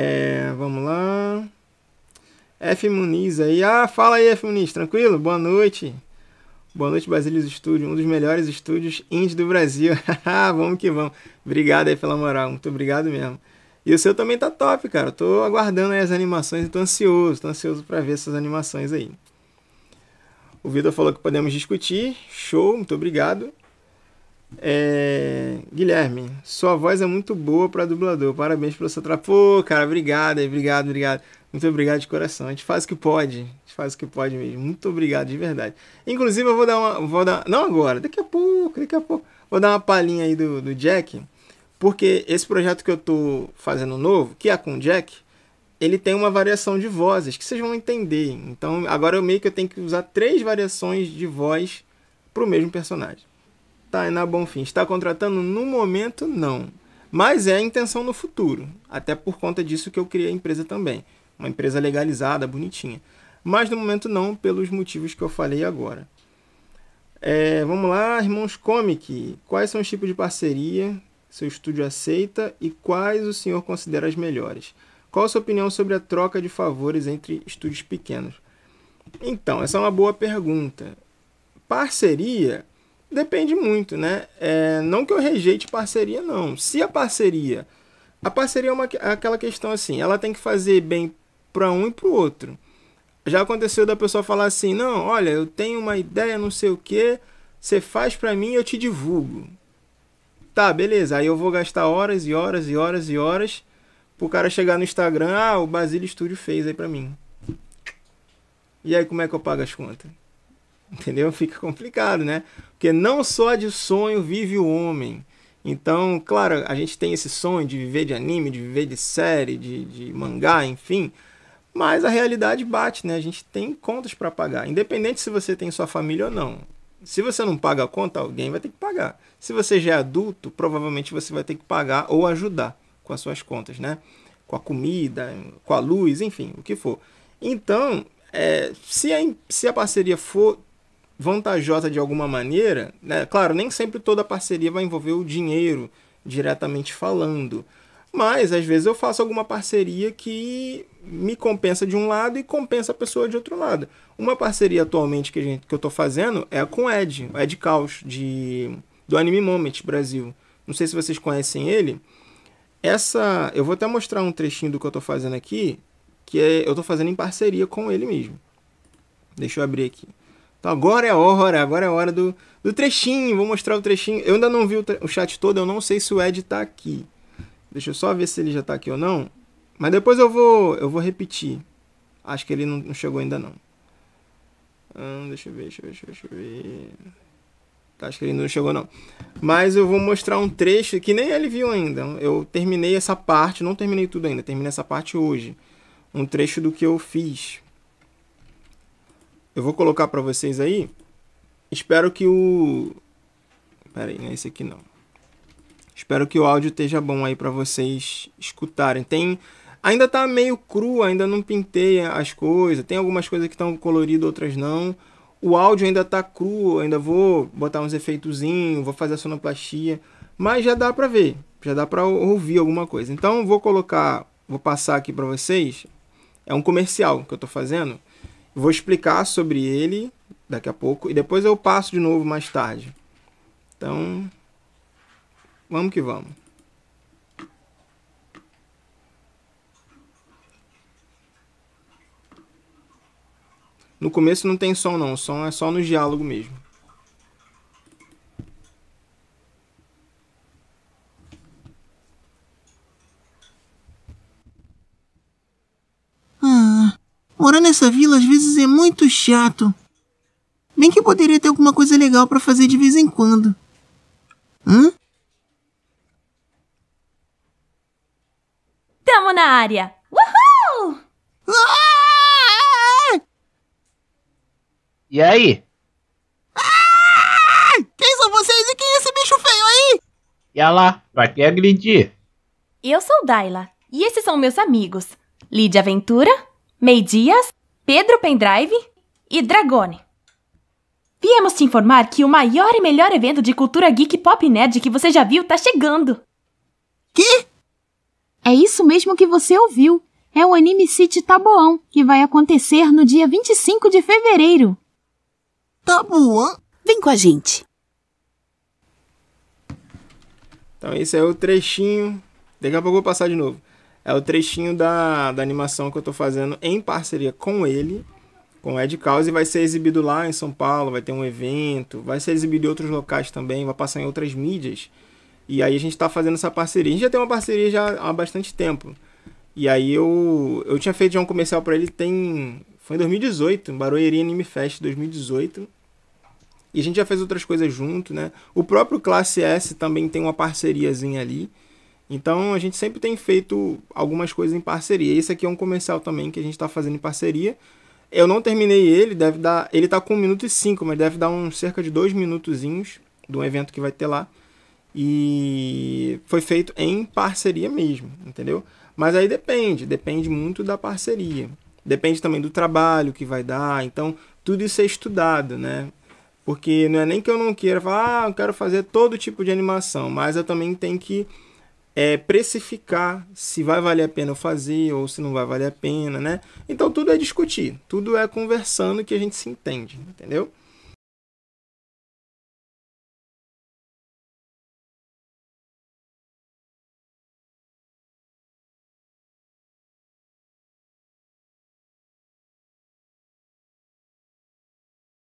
É, vamos lá. F Muniz aí. Ah, fala aí, F Muniz, tranquilo? Boa noite. Boa noite, Basílios Estúdio, um dos melhores estúdios indie do Brasil. vamos que vamos. Obrigado aí pela moral, muito obrigado mesmo. E o seu também tá top, cara. tô aguardando aí as animações e tô ansioso, tô ansioso para ver essas animações aí. O Vitor falou que podemos discutir. Show, muito obrigado. É... Guilherme, sua voz é muito boa para dublador. Parabéns pelo seu trabalho. Pô, cara, obrigado, obrigado, obrigado. Muito obrigado de coração. A gente faz o que pode. A gente faz o que pode mesmo. Muito obrigado, de verdade. Inclusive, eu vou dar uma. Vou dar, não agora, daqui a pouco, daqui a pouco. Vou dar uma palhinha aí do, do Jack. Porque esse projeto que eu tô fazendo novo, que é com o Jack, ele tem uma variação de vozes que vocês vão entender. Então, agora eu meio que eu tenho que usar três variações de voz para o mesmo personagem. Tainá tá, Bonfim, está contratando no momento? Não. Mas é a intenção no futuro. Até por conta disso que eu criei a empresa também. Uma empresa legalizada, bonitinha. Mas no momento não, pelos motivos que eu falei agora. É, vamos lá, irmãos Comic. Quais são os tipos de parceria seu estúdio aceita e quais o senhor considera as melhores? Qual a sua opinião sobre a troca de favores entre estúdios pequenos? Então, essa é uma boa pergunta. Parceria Depende muito, né? É, não que eu rejeite parceria, não. Se a parceria. A parceria é uma, aquela questão assim, ela tem que fazer bem para um e para o outro. Já aconteceu da pessoa falar assim: não, olha, eu tenho uma ideia, não sei o que, você faz para mim eu te divulgo. Tá, beleza. Aí eu vou gastar horas e horas e horas e horas pro cara chegar no Instagram: ah, o Basílio Studio fez aí para mim. E aí, como é que eu pago as contas? Entendeu? Fica complicado, né? Porque não só de sonho vive o homem. Então, claro, a gente tem esse sonho de viver de anime, de viver de série, de, de mangá, enfim. Mas a realidade bate, né? A gente tem contas para pagar, independente se você tem sua família ou não. Se você não paga a conta, alguém vai ter que pagar. Se você já é adulto, provavelmente você vai ter que pagar ou ajudar com as suas contas, né? Com a comida, com a luz, enfim, o que for. Então, é, se, a, se a parceria for vantajosa de alguma maneira, né? claro, nem sempre toda parceria vai envolver o dinheiro diretamente falando, mas às vezes eu faço alguma parceria que me compensa de um lado e compensa a pessoa de outro lado. Uma parceria atualmente que, a gente, que eu estou fazendo é com o Ed, o Ed Caos, de, do Anime Moment Brasil. Não sei se vocês conhecem ele. Essa, eu vou até mostrar um trechinho do que eu estou fazendo aqui, que é, eu estou fazendo em parceria com ele mesmo. Deixa eu abrir aqui. Então agora é a hora, agora é a hora do, do trechinho. Vou mostrar o trechinho. Eu ainda não vi o, o chat todo, eu não sei se o Ed tá aqui. Deixa eu só ver se ele já tá aqui ou não. Mas depois eu vou, eu vou repetir. Acho que ele não, não chegou ainda não. Hum, deixa eu ver, deixa eu ver, deixa eu ver. Acho que ele não chegou não. Mas eu vou mostrar um trecho que nem ele viu ainda. Eu terminei essa parte, não terminei tudo ainda, terminei essa parte hoje. Um trecho do que eu fiz eu vou colocar para vocês aí. Espero que o... Pera aí, não é esse aqui não. Espero que o áudio esteja bom aí para vocês escutarem. Tem... Ainda está meio cru, ainda não pintei as coisas. Tem algumas coisas que estão coloridas, outras não. O áudio ainda está cru, ainda vou botar uns efeitozinhos, vou fazer a sonoplastia. Mas já dá para ver, já dá para ouvir alguma coisa. Então vou colocar, vou passar aqui para vocês. É um comercial que eu estou fazendo Vou explicar sobre ele daqui a pouco e depois eu passo de novo mais tarde. Então, vamos que vamos. No começo não tem som não, o som é só no diálogo mesmo. Morar nessa vila às vezes é muito chato. Bem que poderia ter alguma coisa legal para fazer de vez em quando. Hã? Tamo na área! Uhul! Ah! E aí? Ah! Quem são vocês e quem é esse bicho feio aí? E lá, vai te agredir. Eu sou Daila, e esses são meus amigos, Lídia Aventura. Meidias, Pedro Pendrive e Dragone. Viemos te informar que o maior e melhor evento de cultura geek pop nerd que você já viu tá chegando! Que? É isso mesmo que você ouviu. É o Anime City Taboão, que vai acontecer no dia 25 de fevereiro. Taboão? Vem com a gente! Então esse é o trechinho. Daqui a pouco eu vou passar de novo é o trechinho da, da animação que eu estou fazendo em parceria com ele, com o Ed Cause, e vai ser exibido lá em São Paulo, vai ter um evento, vai ser exibido em outros locais também, vai passar em outras mídias. E aí a gente está fazendo essa parceria. A gente já tem uma parceria já há bastante tempo. E aí eu, eu tinha feito já um comercial para ele tem foi em 2018, Barueri Anime Fest 2018. E a gente já fez outras coisas junto, né? O próprio Classe S também tem uma parceriazinha ali. Então a gente sempre tem feito algumas coisas em parceria. Esse aqui é um comercial também que a gente está fazendo em parceria. Eu não terminei ele, deve dar. Ele está com 1 minuto e 5, mas deve dar um cerca de 2 minutozinhos de um evento que vai ter lá. E foi feito em parceria mesmo, entendeu? Mas aí depende, depende muito da parceria. Depende também do trabalho que vai dar. Então, tudo isso é estudado, né? Porque não é nem que eu não queira falar, ah, eu quero fazer todo tipo de animação, mas eu também tenho que é, precificar se vai valer a pena fazer ou se não vai valer a pena, né? Então tudo é discutir, tudo é conversando que a gente se entende, entendeu?